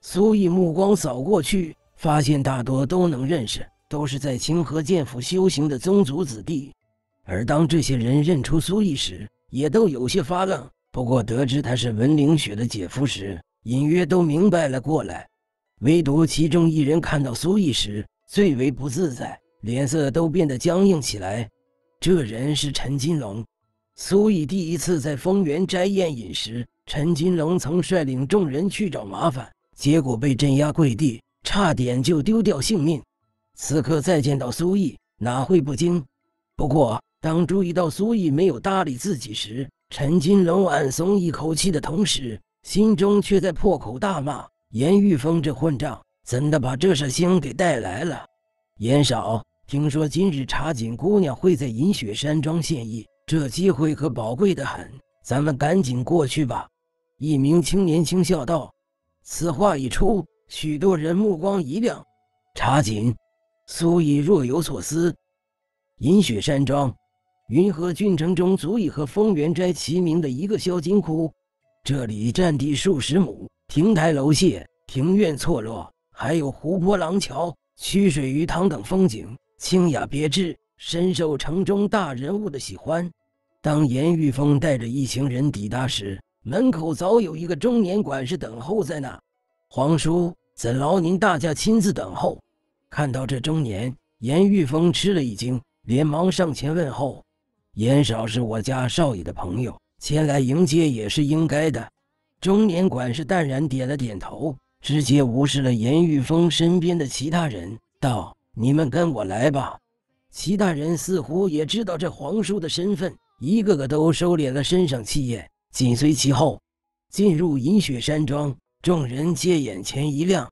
苏毅目光扫过去，发现大多都能认识，都是在清河剑府修行的宗族子弟。而当这些人认出苏毅时，也都有些发愣。不过得知他是文凌雪的姐夫时，隐约都明白了过来。唯独其中一人看到苏毅时最为不自在，脸色都变得僵硬起来。这人是陈金龙。苏毅第一次在丰源斋宴饮时，陈金龙曾率领众人去找麻烦，结果被镇压跪地，差点就丢掉性命。此刻再见到苏毅，哪会不惊？不过当注意到苏毅没有搭理自己时，陈金龙暗松一口气的同时，心中却在破口大骂：“严玉峰这混账，怎的把这煞星给带来了？”严少，听说今日茶锦姑娘会在银雪山庄献艺，这机会可宝贵的很，咱们赶紧过去吧。”一名青年轻笑道。此话一出，许多人目光一亮。茶锦，苏怡若有所思。银雪山庄。云和郡城中足以和丰源斋齐名的一个销金窟。这里占地数十亩，亭台楼榭，庭院错落，还有湖泊、廊桥、曲水、鱼塘等风景，清雅别致，深受城中大人物的喜欢。当严玉峰带着一行人抵达时，门口早有一个中年管事等候在那。皇叔，怎劳您大驾亲自等候？看到这中年，严玉峰吃了一惊，连忙上前问候。严少是我家少爷的朋友，前来迎接也是应该的。中年管事淡然点了点头，直接无视了严玉峰身边的其他人，道：“你们跟我来吧。”其他人似乎也知道这皇叔的身份，一个个都收敛了身上气焰，紧随其后进入银雪山庄。众人皆眼前一亮，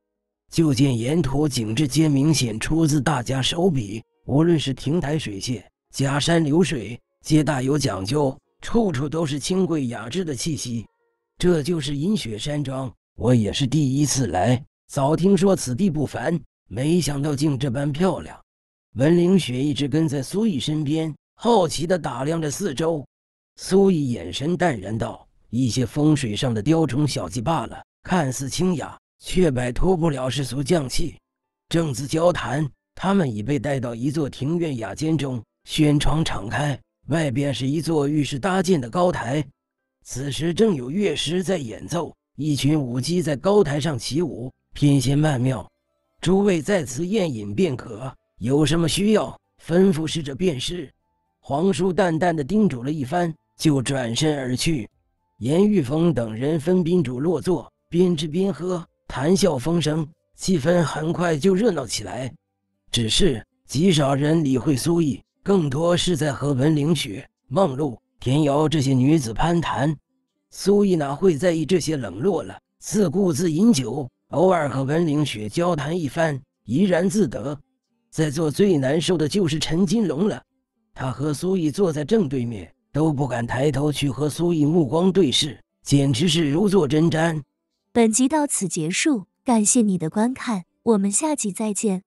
就见沿途景致皆明显出自大家手笔，无论是亭台水榭、假山流水。皆大有讲究，处处都是清贵雅致的气息。这就是银雪山庄，我也是第一次来。早听说此地不凡，没想到竟这般漂亮。文凌雪一直跟在苏毅身边，好奇地打量着四周。苏毅眼神淡然道：“一些风水上的雕虫小技罢了，看似清雅，却摆脱不了世俗匠气。”正自交谈，他们已被带到一座庭院雅间中，轩窗敞开。外边是一座玉石搭建的高台，此时正有乐师在演奏，一群舞姬在高台上起舞，翩跹曼妙。诸位在此宴饮便可，有什么需要，吩咐使者便是。皇叔淡淡的叮嘱了一番，就转身而去。严玉峰等人分宾主落座，边吃边喝，谈笑风生，气氛很快就热闹起来。只是极少人理会苏毅。更多是在和文玲雪、梦露、田瑶这些女子攀谈，苏毅哪会在意这些冷落了，自顾自饮酒，偶尔和文玲雪交谈一番，怡然自得。在座最难受的就是陈金龙了，他和苏毅坐在正对面，都不敢抬头去和苏毅目光对视，简直是如坐针毡。本集到此结束，感谢你的观看，我们下集再见。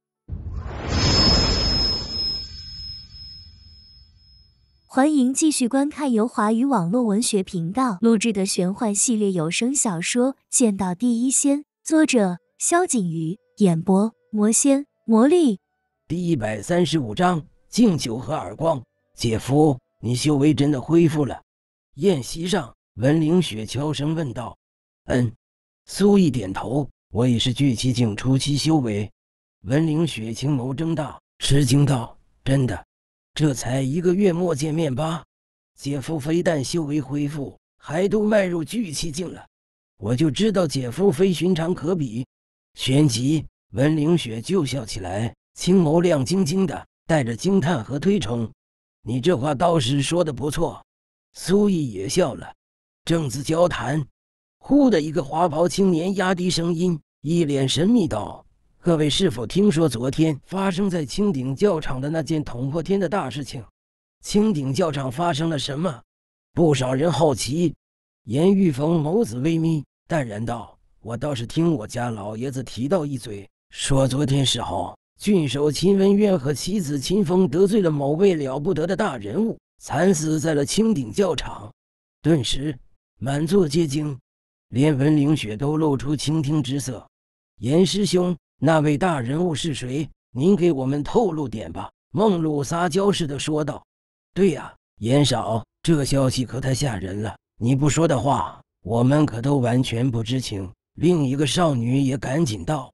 欢迎继续观看由华语网络文学频道录制的玄幻系列有声小说《见到第一仙》，作者：萧景瑜，演播：魔仙魔力。第一百三十五章：敬酒和耳光。姐夫，你修为真的恢复了？宴席上，文凌雪悄声问道。嗯，苏毅点头，我已是聚气境初期修为。文凌雪青眸睁大，吃惊道：“真的？”这才一个月没见面吧，姐夫非但修为恢复，还都迈入聚气境了。我就知道姐夫非寻常可比。旋即，文凌雪就笑起来，青眸亮晶晶的，带着惊叹和推崇。你这话倒是说的不错。苏毅也笑了。正自交谈，忽的一个华袍青年压低声音，一脸神秘道。各位是否听说昨天发生在青顶教场的那件捅破天的大事情？青顶教场发生了什么？不少人好奇。严玉峰眸子微眯，淡然道：“我倒是听我家老爷子提到一嘴，说昨天时候，郡守秦文渊和其子秦风得罪了某位了不得的大人物，惨死在了青顶教场。”顿时满座皆惊，连文凌雪都露出倾听之色。严师兄。那位大人物是谁？您给我们透露点吧。”梦露撒娇似的说道。“对呀，严少，这消息可太吓人了。你不说的话，我们可都完全不知情。”另一个少女也赶紧道。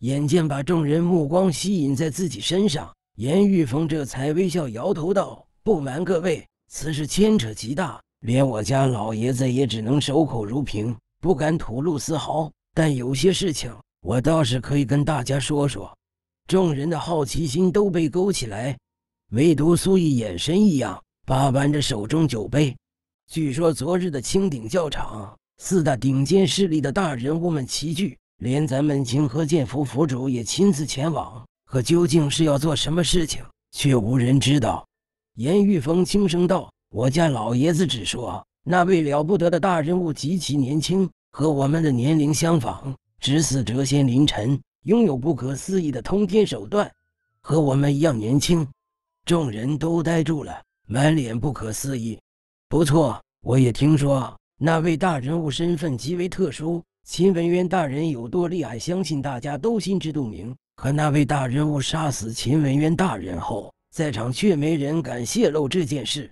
眼见把众人目光吸引在自己身上，严玉峰这才微笑摇头道：“不瞒各位，此事牵扯极大，连我家老爷子也只能守口如瓶，不敢吐露丝毫。但有些事情……”我倒是可以跟大家说说，众人的好奇心都被勾起来，唯独苏毅眼神异样，把玩着手中酒杯。据说昨日的青顶教场，四大顶尖势力的大人物们齐聚，连咱们清河剑府府主也亲自前往，可究竟是要做什么事情，却无人知道。严玉峰轻声道：“我家老爷子只说那位了不得的大人物极其年轻，和我们的年龄相仿。”直死谪仙林晨拥有不可思议的通天手段，和我们一样年轻。众人都呆住了，满脸不可思议。不错，我也听说那位大人物身份极为特殊。秦文渊大人有多厉害，相信大家都心知肚明。可那位大人物杀死秦文渊大人后，在场却没人敢泄露这件事。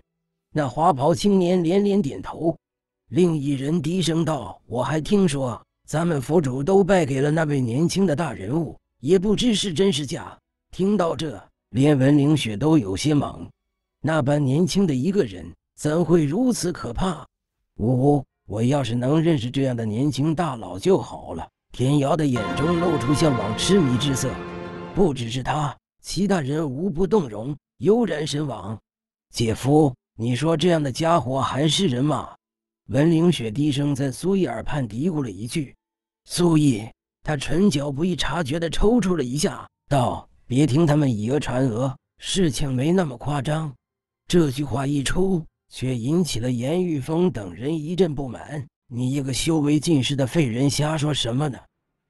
那花袍青年连连点头。另一人低声道：“我还听说。”咱们佛主都败给了那位年轻的大人物，也不知是真是假。听到这，连文凌雪都有些懵：那般年轻的一个人，怎会如此可怕？呜呜，我要是能认识这样的年轻大佬就好了！田瑶的眼中露出向往痴迷之色。不只是他，其他人无不动容，悠然神往。姐夫，你说这样的家伙还是人吗？文凌雪低声在苏怡耳畔嘀咕了一句。苏毅，他唇角不易察觉地抽搐了一下，道：“别听他们以讹传讹，事情没那么夸张。”这句话一出，却引起了严玉峰等人一阵不满。“你一个修为尽失的废人，瞎说什么呢？”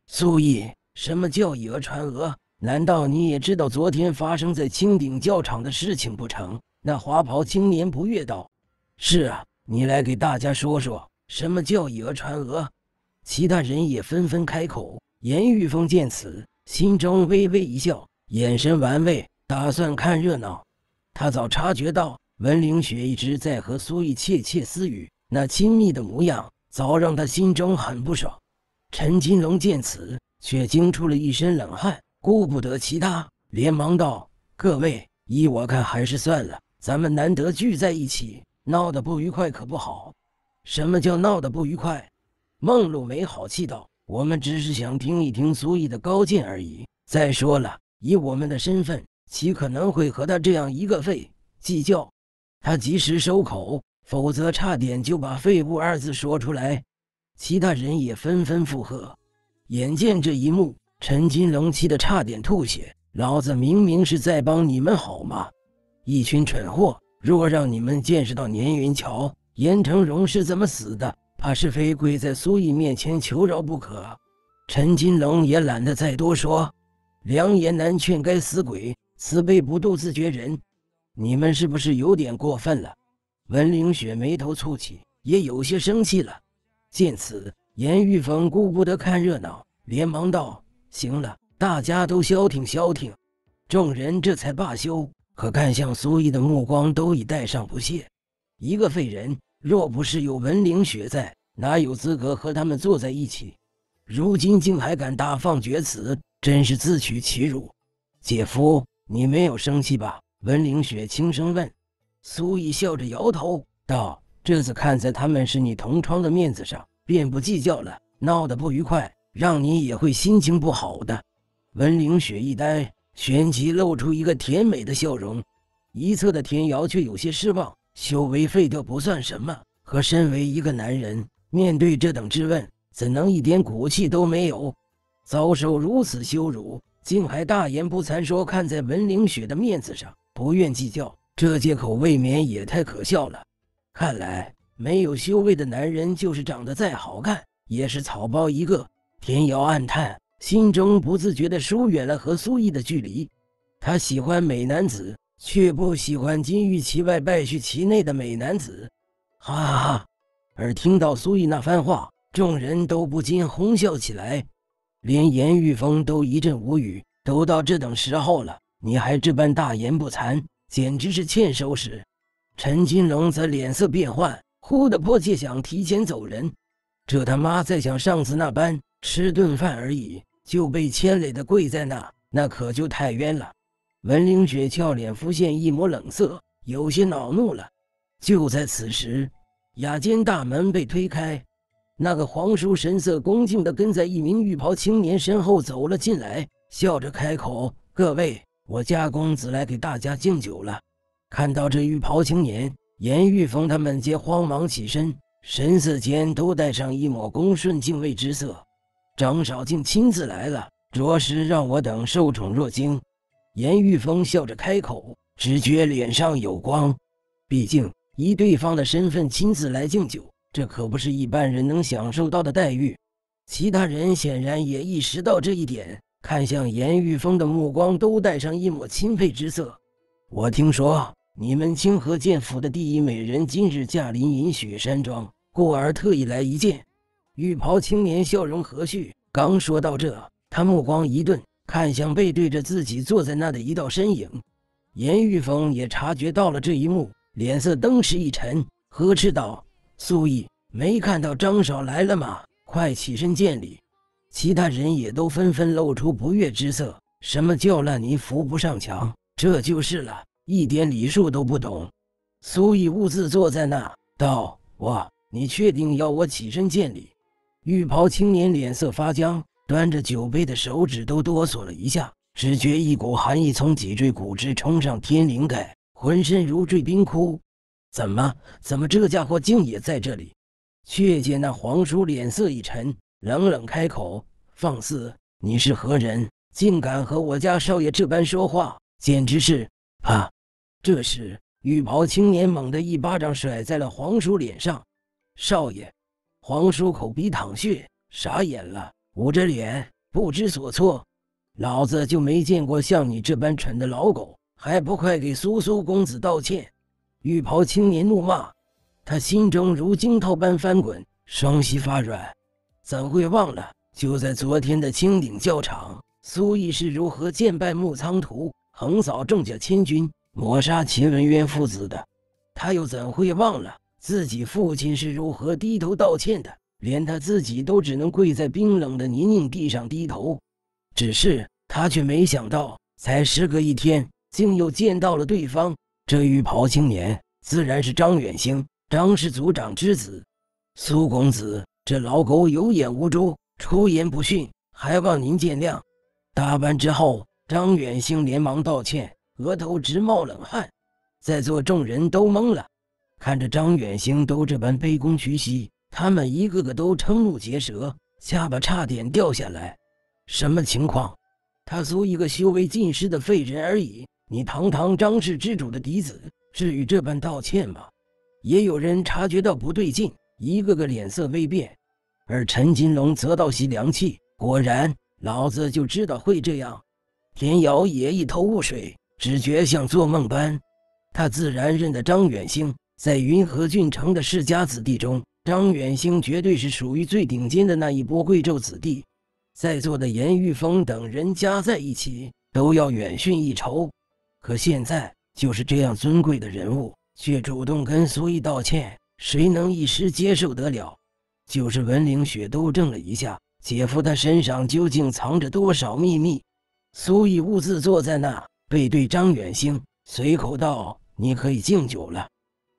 苏毅，“什么叫以讹传讹？难道你也知道昨天发生在青顶教场的事情不成？”那华袍青年不悦道：“是啊，你来给大家说说，什么叫以讹传讹。”其他人也纷纷开口。严玉峰见此，心中微微一笑，眼神玩味，打算看热闹。他早察觉到文凌雪一直在和苏玉窃窃私语，那亲密的模样早让他心中很不爽。陈金龙见此，却惊出了一身冷汗，顾不得其他，连忙道：“各位，依我看还是算了。咱们难得聚在一起，闹得不愉快可不好。什么叫闹得不愉快？”梦露没好气道：“我们只是想听一听苏毅的高见而已。再说了，以我们的身份，岂可能会和他这样一个废计较？”他及时收口，否则差点就把“废物”二字说出来。其他人也纷纷附和。眼见这一幕，陈金龙气得差点吐血：“老子明明是在帮你们好吗？一群蠢货！若让你们见识到年云桥、严成荣是怎么死的！”怕是非跪在苏毅面前求饶不可，陈金龙也懒得再多说，良言难劝该死鬼，慈悲不渡自绝人。你们是不是有点过分了？文凌雪眉头蹙起，也有些生气了。见此，严玉峰顾不得看热闹，连忙道：“行了，大家都消停消停。”众人这才罢休，可看向苏毅的目光都已带上不屑，一个废人。若不是有文灵雪在，哪有资格和他们坐在一起？如今竟还敢大放厥词，真是自取其辱。姐夫，你没有生气吧？文灵雪轻声问。苏毅笑着摇头道：“这次看在他们是你同窗的面子上，便不计较了。闹得不愉快，让你也会心情不好的。”文灵雪一呆，旋即露出一个甜美的笑容。一侧的田瑶却有些失望。修为废掉不算什么，可身为一个男人，面对这等质问，怎能一点骨气都没有？遭受如此羞辱，竟还大言不惭说看在文凌雪的面子上不愿计较，这借口未免也太可笑了。看来没有修为的男人，就是长得再好看，也是草包一个。田瑶暗叹，心中不自觉地疏远了和苏毅的距离。他喜欢美男子。却不喜欢金玉其外败絮其内的美男子，哈哈哈！而听到苏毅那番话，众人都不禁哄笑起来，连严玉峰都一阵无语。都到这等时候了，你还这般大言不惭，简直是欠收拾！陈金龙则脸色变幻，忽的迫切想提前走人。这他妈再像上次那般吃顿饭而已，就被牵累的跪在那，那可就太冤了。文凌雪俏脸浮现一抹冷色，有些恼怒了。就在此时，雅间大门被推开，那个皇叔神色恭敬地跟在一名浴袍青年身后走了进来，笑着开口：“各位，我家公子来给大家敬酒了。”看到这浴袍青年，严玉峰他们皆慌忙起身，神色间都带上一抹恭顺敬畏之色。张少敬亲自来了，着实让我等受宠若惊。严玉峰笑着开口，只觉脸上有光。毕竟以对方的身份亲自来敬酒，这可不是一般人能享受到的待遇。其他人显然也意识到这一点，看向严玉峰的目光都带上一抹钦佩之色。我听说你们清河剑府的第一美人今日驾临银雪山庄，故而特意来一见。玉袍青年笑容和煦，刚说到这，他目光一顿。看向背对着自己坐在那的一道身影，严玉峰也察觉到了这一幕，脸色登时一沉，呵斥道：“苏毅，没看到张少来了吗？快起身见礼！”其他人也都纷纷露出不悦之色：“什么叫烂泥扶不上墙？这就是了，一点礼数都不懂。”苏毅兀自坐在那，道：“我，你确定要我起身见礼？”浴袍青年脸色发僵。端着酒杯的手指都哆嗦了一下，只觉一股寒意从脊椎骨直冲上天灵盖，浑身如坠冰窟。怎么？怎么？这家伙竟也在这里？却见那皇叔脸色一沉，冷冷开口：“放肆！你是何人？竟敢和我家少爷这般说话？简直是……啊！”这时，浴袍青年猛地一巴掌甩在了皇叔脸上。少爷！皇叔口鼻淌血，傻眼了。捂着脸不知所措，老子就没见过像你这般蠢的老狗，还不快给苏苏公子道歉！浴袍青年怒骂，他心中如惊涛般翻滚，双膝发软，怎会忘了？就在昨天的青顶教场，苏毅是如何剑败木仓图，横扫郑家千军，抹杀秦文渊父子的？他又怎会忘了自己父亲是如何低头道歉的？连他自己都只能跪在冰冷的泥泞地上低头，只是他却没想到，才时隔一天，竟又见到了对方。这浴袍青年自然是张远兴，张氏族长之子。苏公子，这老狗有眼无珠，出言不逊，还望您见谅。打完之后，张远兴连忙道歉，额头直冒冷汗。在座众人都懵了，看着张远兴都这般卑躬屈膝。他们一个个都瞠目结舌，下巴差点掉下来。什么情况？他苏一个修为尽失的废人而已。你堂堂张氏之主的嫡子，至于这般道歉吗？也有人察觉到不对劲，一个个脸色微变。而陈金龙则倒吸凉气，果然，老子就知道会这样。田瑶也一头雾水，只觉像做梦般。他自然认得张远兴，在云和郡城的世家子弟中。张远兴绝对是属于最顶尖的那一波贵胄子弟，在座的严玉峰等人加在一起都要远逊一筹。可现在就是这样尊贵的人物，却主动跟苏艺道歉，谁能一时接受得了？就是文凌雪都怔了一下。姐夫他身上究竟藏着多少秘密？苏艺兀自坐在那，背对张远兴，随口道：“你可以敬酒了。”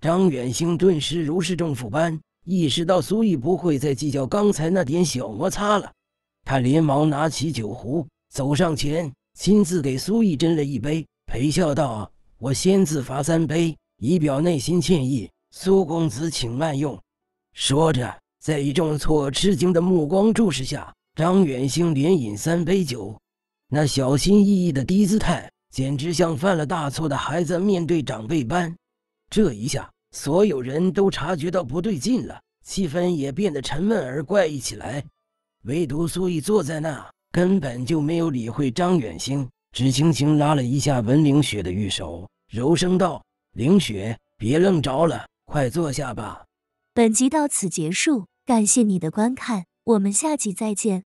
张远兴顿时如释重负般。意识到苏毅不会再计较刚才那点小摩擦了，他连忙拿起酒壶走上前，亲自给苏毅斟了一杯，陪笑道：“我先自罚三杯，以表内心歉意。苏公子，请慢用。”说着，在一众错吃惊的目光注视下，张远兴连饮三杯酒，那小心翼翼的低姿态，简直像犯了大错的孩子面对长辈般。这一下。所有人都察觉到不对劲了，气氛也变得沉闷而怪异起来。唯独苏毅坐在那，根本就没有理会张远星，只轻轻拉了一下文凌雪的玉手，柔声道：“凌雪，别愣着了，快坐下吧。”本集到此结束，感谢你的观看，我们下集再见。